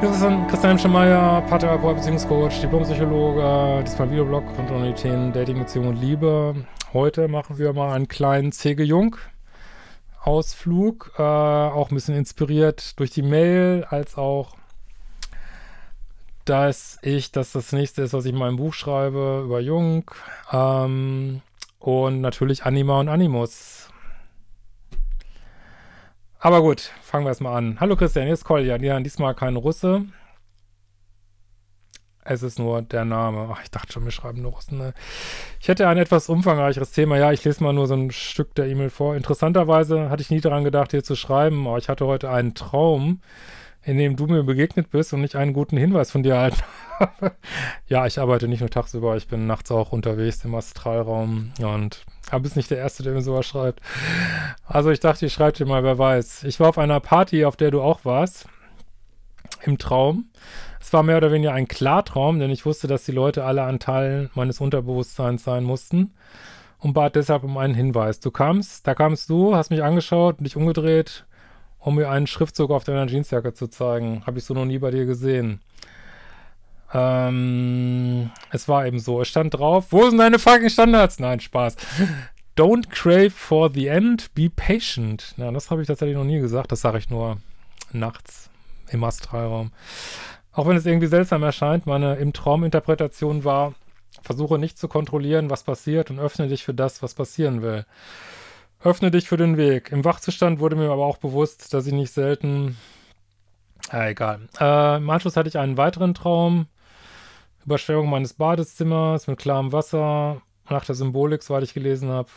Christian, Christian Schemeier, Paartherapeut, Beziehungscoach, Diplompsychologe, diesmal Videoblog rund um die Themen Dating, Beziehung und Liebe. Heute machen wir mal einen kleinen C.G. Jung Ausflug, äh, auch ein bisschen inspiriert durch die Mail, als auch, dass ich, dass das nächste ist, was ich in meinem Buch schreibe über Jung ähm, und natürlich Anima und Animus aber gut, fangen wir erstmal an. Hallo Christian, hier ist Kolja. Ja, diesmal kein Russe. Es ist nur der Name. Ach, ich dachte schon, wir schreiben nur Russen. Ne? Ich hätte ein etwas umfangreicheres Thema. Ja, ich lese mal nur so ein Stück der E-Mail vor. Interessanterweise hatte ich nie daran gedacht, hier zu schreiben, aber ich hatte heute einen Traum in dem du mir begegnet bist und nicht einen guten Hinweis von dir erhalten habe. ja, ich arbeite nicht nur tagsüber, ich bin nachts auch unterwegs im Astralraum und habe bist nicht der Erste, der mir sowas schreibt. Also ich dachte, ich schreibe dir mal, wer weiß. Ich war auf einer Party, auf der du auch warst, im Traum. Es war mehr oder weniger ein Klartraum, denn ich wusste, dass die Leute alle an Teilen meines Unterbewusstseins sein mussten und bat deshalb um einen Hinweis. Du kamst, da kamst du, hast mich angeschaut, dich umgedreht um mir einen Schriftzug auf deiner Jeansjacke zu zeigen. Habe ich so noch nie bei dir gesehen. Ähm, es war eben so. Es stand drauf, wo sind deine fucking Standards? Nein, Spaß. Don't crave for the end, be patient. Na, ja, das habe ich tatsächlich noch nie gesagt. Das sage ich nur nachts im Astralraum. Auch wenn es irgendwie seltsam erscheint, meine im Traum Interpretation war, versuche nicht zu kontrollieren, was passiert und öffne dich für das, was passieren will. Öffne dich für den Weg. Im Wachzustand wurde mir aber auch bewusst, dass ich nicht selten. Ja, egal. Äh, Im Anschluss hatte ich einen weiteren Traum. Überschwemmung meines Badezimmers mit klarem Wasser. Nach der Symbolik, soweit ich gelesen habe.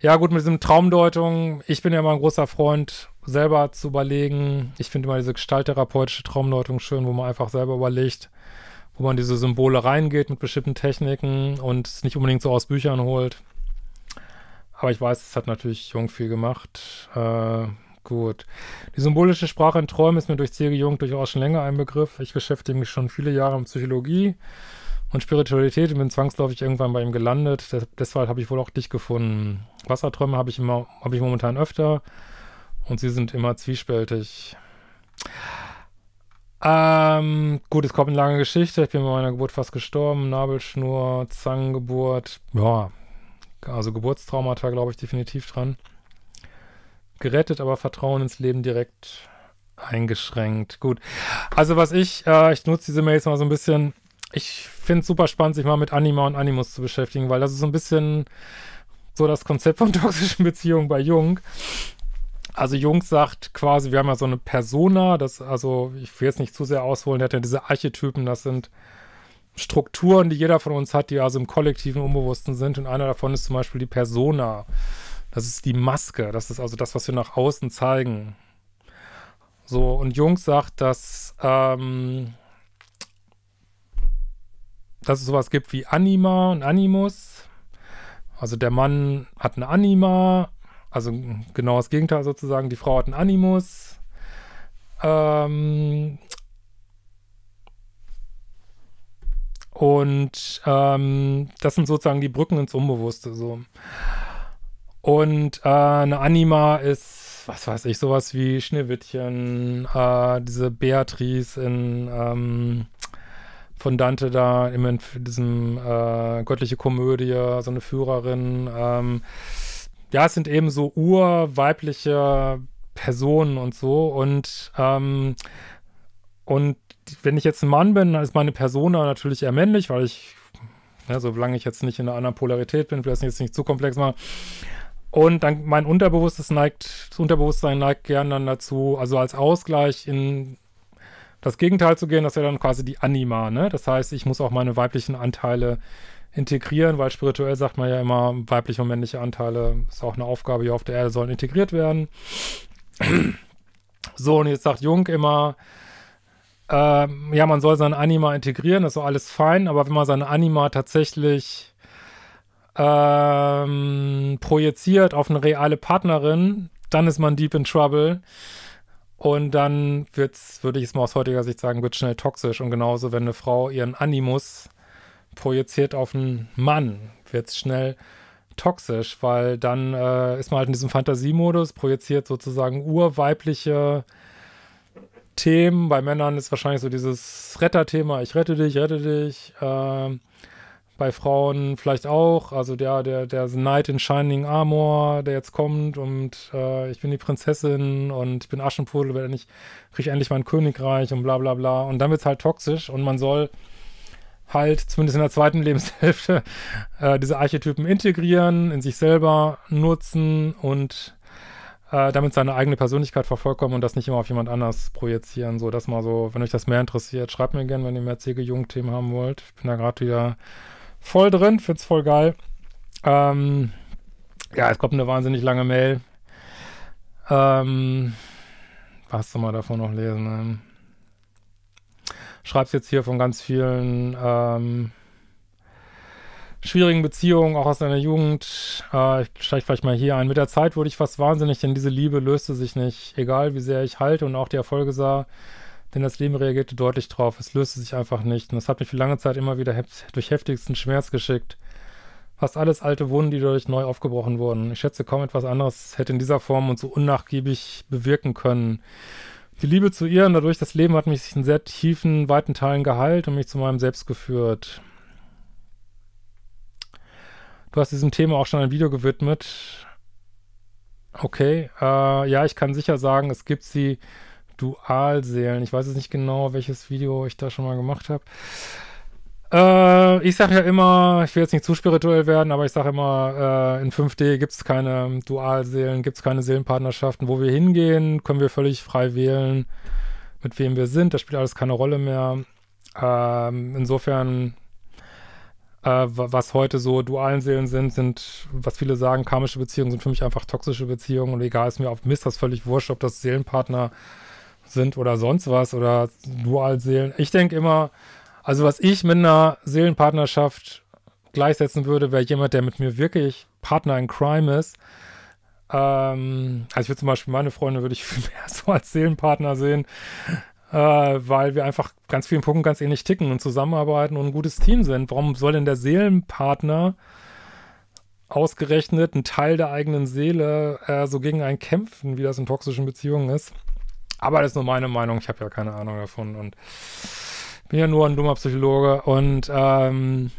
Ja, gut, mit diesem Traumdeutung. Ich bin ja immer ein großer Freund, selber zu überlegen. Ich finde immer diese gestalttherapeutische Traumdeutung schön, wo man einfach selber überlegt, wo man diese Symbole reingeht mit bestimmten Techniken und es nicht unbedingt so aus Büchern holt. Aber ich weiß, es hat natürlich Jung viel gemacht. Äh, gut. Die symbolische Sprache in Träumen ist mir durch C.G. Jung durchaus schon länger ein Begriff. Ich beschäftige mich schon viele Jahre mit Psychologie und Spiritualität und bin zwangsläufig irgendwann bei ihm gelandet. Das, deshalb habe ich wohl auch dich gefunden. Wasserträume habe ich, immer, habe ich momentan öfter und sie sind immer zwiespältig. Ähm, gut, es kommt eine lange Geschichte. Ich bin bei meiner Geburt fast gestorben. Nabelschnur, Zangengeburt. Ja, also Geburtstraumata glaube ich definitiv dran. Gerettet, aber Vertrauen ins Leben direkt eingeschränkt. Gut. Also was ich, äh, ich nutze diese Mails mal so ein bisschen. Ich finde es super spannend, sich mal mit Anima und Animus zu beschäftigen, weil das ist so ein bisschen so das Konzept von toxischen Beziehungen bei Jung. Also Jung sagt quasi, wir haben ja so eine Persona, das, also ich will jetzt nicht zu sehr ausholen, der hat ja diese Archetypen, das sind Strukturen, die jeder von uns hat, die also im kollektiven Unbewussten sind. Und einer davon ist zum Beispiel die Persona. Das ist die Maske. Das ist also das, was wir nach außen zeigen. So, und Jung sagt, dass, ähm, dass es sowas gibt wie Anima und Animus. Also der Mann hat ein Anima, also genau das Gegenteil sozusagen, die Frau hat ein Animus. Ähm, Und ähm, das sind sozusagen die Brücken ins Unbewusste. So. Und äh, eine Anima ist, was weiß ich, sowas wie Schneewittchen, äh, diese Beatrice in, ähm, von Dante da, in diesem äh, göttliche Komödie, so eine Führerin. Ähm, ja, es sind eben so urweibliche Personen und so. Und, ähm, und wenn ich jetzt ein Mann bin, dann ist meine Persona natürlich eher männlich, weil ich, ja, ne, solange ich jetzt nicht in einer anderen Polarität bin, vielleicht jetzt nicht zu komplex machen. Und dann mein Unterbewusstes neigt, das Unterbewusstsein neigt gern dann dazu, also als Ausgleich in das Gegenteil zu gehen, das wäre dann quasi die Anima, ne? Das heißt, ich muss auch meine weiblichen Anteile integrieren, weil spirituell sagt man ja immer, weibliche und männliche Anteile ist auch eine Aufgabe hier auf der Erde, sollen integriert werden. So, und jetzt sagt Jung immer, ähm, ja, man soll sein Anima integrieren, das ist so alles fein, aber wenn man sein Anima tatsächlich ähm, projiziert auf eine reale Partnerin, dann ist man deep in trouble. Und dann wird's, würde ich es mal aus heutiger Sicht sagen, wird schnell toxisch. Und genauso, wenn eine Frau ihren Animus projiziert auf einen Mann, wird es schnell toxisch, weil dann äh, ist man halt in diesem Fantasiemodus, projiziert sozusagen urweibliche Themen. Bei Männern ist wahrscheinlich so dieses Retterthema, ich rette dich, rette dich. Ähm, bei Frauen vielleicht auch. Also der, der, der Knight in Shining Armor, der jetzt kommt und äh, ich bin die Prinzessin und ich bin Aschenpudel, werde ich kriege endlich mein Königreich und bla bla bla. Und dann wird es halt toxisch und man soll halt zumindest in der zweiten Lebenshälfte äh, diese Archetypen integrieren, in sich selber nutzen und äh, damit seine eigene Persönlichkeit vervollkommen und das nicht immer auf jemand anders projizieren. So, das mal so, wenn euch das mehr interessiert, schreibt mir gerne, wenn ihr mehr CG Jung-Themen haben wollt. Ich bin da gerade wieder voll drin, find's voll geil. Ähm, ja, es kommt eine wahnsinnig lange Mail. Ähm, was soll man davon noch lesen? Ne? Schreib's jetzt hier von ganz vielen ähm, schwierigen Beziehungen, auch aus deiner Jugend. Äh, ich steige vielleicht mal hier ein. Mit der Zeit wurde ich fast wahnsinnig, denn diese Liebe löste sich nicht, egal wie sehr ich halte und auch die Erfolge sah. Denn das Leben reagierte deutlich drauf. Es löste sich einfach nicht. Und es hat mich für lange Zeit immer wieder heft durch heftigsten Schmerz geschickt. Fast alles alte Wunden, die dadurch neu aufgebrochen wurden. Ich schätze, kaum etwas anderes hätte in dieser Form und so unnachgiebig bewirken können. Die Liebe zu ihr und dadurch das Leben hat mich in sehr tiefen, weiten Teilen geheilt und mich zu meinem Selbst geführt. Du hast diesem Thema auch schon ein Video gewidmet. Okay, äh, ja, ich kann sicher sagen, es gibt sie Dualseelen. Ich weiß jetzt nicht genau, welches Video ich da schon mal gemacht habe. Äh, ich sage ja immer, ich will jetzt nicht zu spirituell werden, aber ich sage immer, äh, in 5D gibt es keine Dualseelen, gibt es keine Seelenpartnerschaften. Wo wir hingehen, können wir völlig frei wählen, mit wem wir sind. Das spielt alles keine Rolle mehr. Ähm, insofern äh, was heute so dualen Seelen sind, sind, was viele sagen, karmische Beziehungen sind für mich einfach toxische Beziehungen und egal, ist mir auf Mist das völlig wurscht, ob das Seelenpartner sind oder sonst was oder Dualseelen. Ich denke immer, also was ich mit einer Seelenpartnerschaft gleichsetzen würde, wäre jemand, der mit mir wirklich Partner in Crime ist. Ähm, also ich würde zum Beispiel meine Freunde würde ich mehr so als Seelenpartner sehen äh, weil wir einfach ganz vielen Punkten ganz ähnlich ticken und zusammenarbeiten und ein gutes Team sind. Warum soll denn der Seelenpartner ausgerechnet ein Teil der eigenen Seele äh, so gegen einen kämpfen, wie das in toxischen Beziehungen ist? Aber das ist nur meine Meinung, ich habe ja keine Ahnung davon und bin ja nur ein dummer Psychologe und ähm,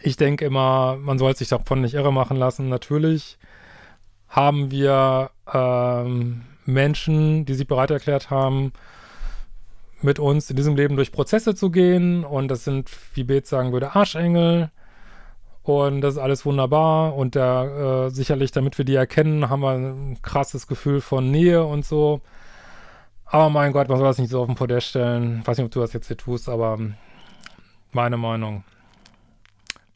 ich denke immer, man sollte sich davon nicht irre machen lassen. Natürlich haben wir ähm, Menschen, die sich bereit erklärt haben, mit uns in diesem Leben durch Prozesse zu gehen und das sind, wie Beth sagen würde, Arschengel und das ist alles wunderbar und da äh, sicherlich, damit wir die erkennen, haben wir ein krasses Gefühl von Nähe und so. Aber mein Gott, man soll das nicht so auf den Podest stellen. Ich weiß nicht, ob du das jetzt hier tust, aber hm, meine Meinung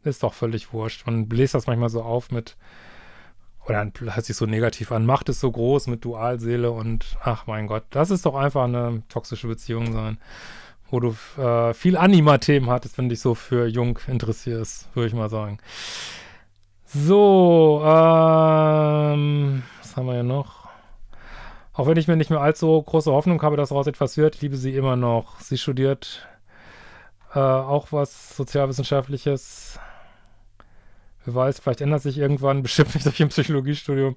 ist doch völlig wurscht. Man bläst das manchmal so auf mit und dann hört sich so negativ an, macht ist so groß mit Dualseele und ach mein Gott, das ist doch einfach eine toxische Beziehung sein, wo du äh, viel Anima-Themen hattest, wenn dich so für Jung interessierst, würde ich mal sagen. So, ähm, was haben wir hier noch? Auch wenn ich mir nicht mehr allzu große Hoffnung habe, dass daraus etwas wird, liebe sie immer noch. Sie studiert äh, auch was Sozialwissenschaftliches Wer weiß, vielleicht ändert sich irgendwann, bestimmt nicht durch ein Psychologiestudium.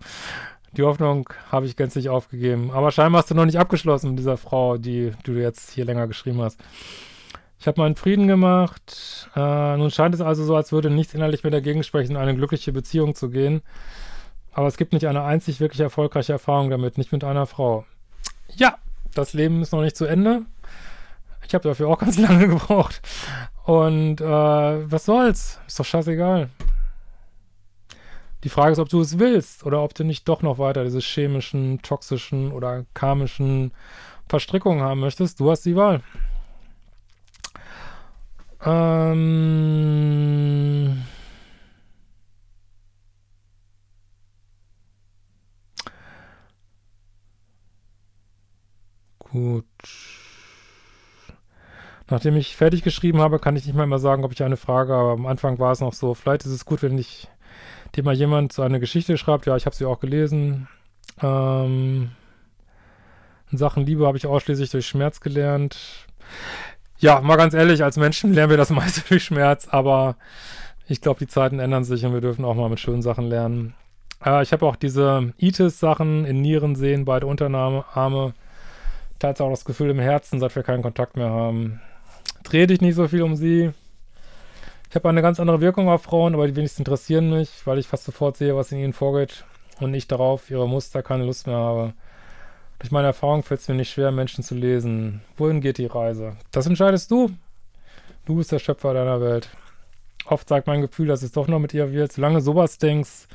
Die Hoffnung habe ich gänzlich aufgegeben. Aber scheinbar hast du noch nicht abgeschlossen mit dieser Frau, die, du jetzt hier länger geschrieben hast. Ich habe meinen Frieden gemacht. Äh, nun scheint es also so, als würde nichts innerlich mehr dagegen sprechen, in eine glückliche Beziehung zu gehen. Aber es gibt nicht eine einzig wirklich erfolgreiche Erfahrung damit, nicht mit einer Frau. Ja, das Leben ist noch nicht zu Ende. Ich habe dafür auch ganz lange gebraucht. Und äh, was soll's? Ist doch scheißegal. Die Frage ist, ob du es willst oder ob du nicht doch noch weiter diese chemischen, toxischen oder karmischen Verstrickungen haben möchtest. Du hast die Wahl. Ähm. Gut. Nachdem ich fertig geschrieben habe, kann ich nicht mal immer sagen, ob ich eine Frage habe. Am Anfang war es noch so. Vielleicht ist es gut, wenn ich dem mal jemand so eine Geschichte schreibt, ja, ich habe sie auch gelesen. Ähm, in Sachen Liebe habe ich ausschließlich durch Schmerz gelernt. Ja, mal ganz ehrlich, als Menschen lernen wir das meiste durch Schmerz, aber ich glaube, die Zeiten ändern sich und wir dürfen auch mal mit schönen Sachen lernen. Äh, ich habe auch diese Itis-Sachen in Nieren sehen, beide Unterarme. Teils auch das Gefühl im Herzen, seit wir keinen Kontakt mehr haben. Dreh dich nicht so viel um sie. Ich habe eine ganz andere Wirkung auf Frauen, aber die wenigsten interessieren mich, weil ich fast sofort sehe, was in ihnen vorgeht und ich darauf, ihre Muster, keine Lust mehr habe. Durch meine Erfahrung fällt es mir nicht schwer, Menschen zu lesen. Wohin geht die Reise? Das entscheidest du. Du bist der Schöpfer deiner Welt. Oft sagt mein Gefühl, dass es doch noch mit ihr wird. Solange sowas denkst,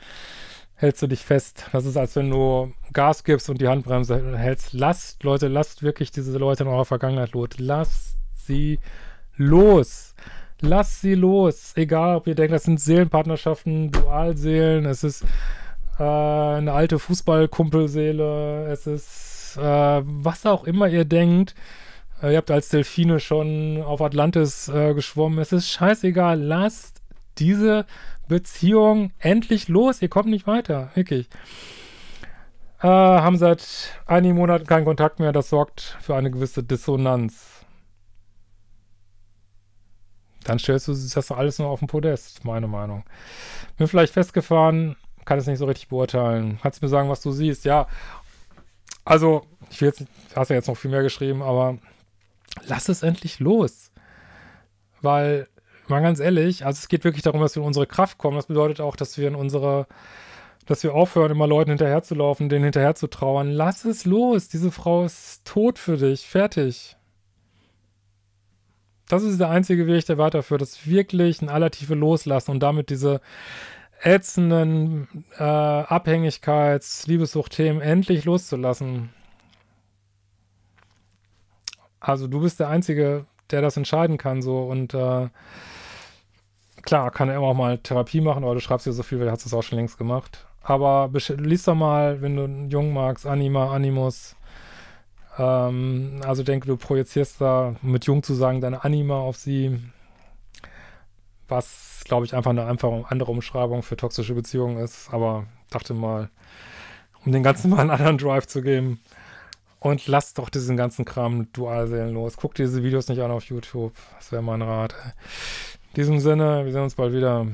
hältst du dich fest. Das ist, als wenn du Gas gibst und die Handbremse hältst. Lasst, Leute, lasst wirklich diese Leute in eurer Vergangenheit los. Lasst sie los. Lasst sie los. Egal, ob ihr denkt, das sind Seelenpartnerschaften, Dualseelen, es ist äh, eine alte Fußballkumpelseele, es ist äh, was auch immer ihr denkt. Äh, ihr habt als Delfine schon auf Atlantis äh, geschwommen. Es ist scheißegal. Lasst diese Beziehung endlich los. Ihr kommt nicht weiter. Wirklich. Äh, haben seit einigen Monaten keinen Kontakt mehr. Das sorgt für eine gewisse Dissonanz dann stellst du das alles nur auf den Podest, meine Meinung. Bin vielleicht festgefahren, kann es nicht so richtig beurteilen. Kannst du mir sagen, was du siehst? Ja, also, ich will jetzt, hast ja jetzt noch viel mehr geschrieben, aber lass es endlich los. Weil, mal ganz ehrlich, also es geht wirklich darum, dass wir in unsere Kraft kommen. Das bedeutet auch, dass wir in unsere, dass wir aufhören, immer Leuten hinterherzulaufen, denen hinterherzutrauern. Lass es los. Diese Frau ist tot für dich. Fertig. Das ist der einzige Weg, der weiterführt. Das wirklich in aller Tiefe loslassen und damit diese ätzenden äh, Abhängigkeits-, Liebessucht-Themen endlich loszulassen. Also du bist der Einzige, der das entscheiden kann so und äh, klar, kann er immer auch mal Therapie machen, aber du schreibst dir so viel, weil du hast es auch schon längst gemacht. Aber liest doch mal, wenn du einen Jungen magst, Anima, Animus, ähm, also denke, du projizierst da um mit Jung zu sagen deine Anima auf sie, was glaube ich einfach eine einfache, andere Umschreibung für toxische Beziehungen ist, aber dachte mal, um den ganzen mal einen anderen Drive zu geben. Und lass doch diesen ganzen Kram mit Dualseelen los. Guck dir diese Videos nicht an auf YouTube. Das wäre mein Rat. In diesem Sinne, wir sehen uns bald wieder.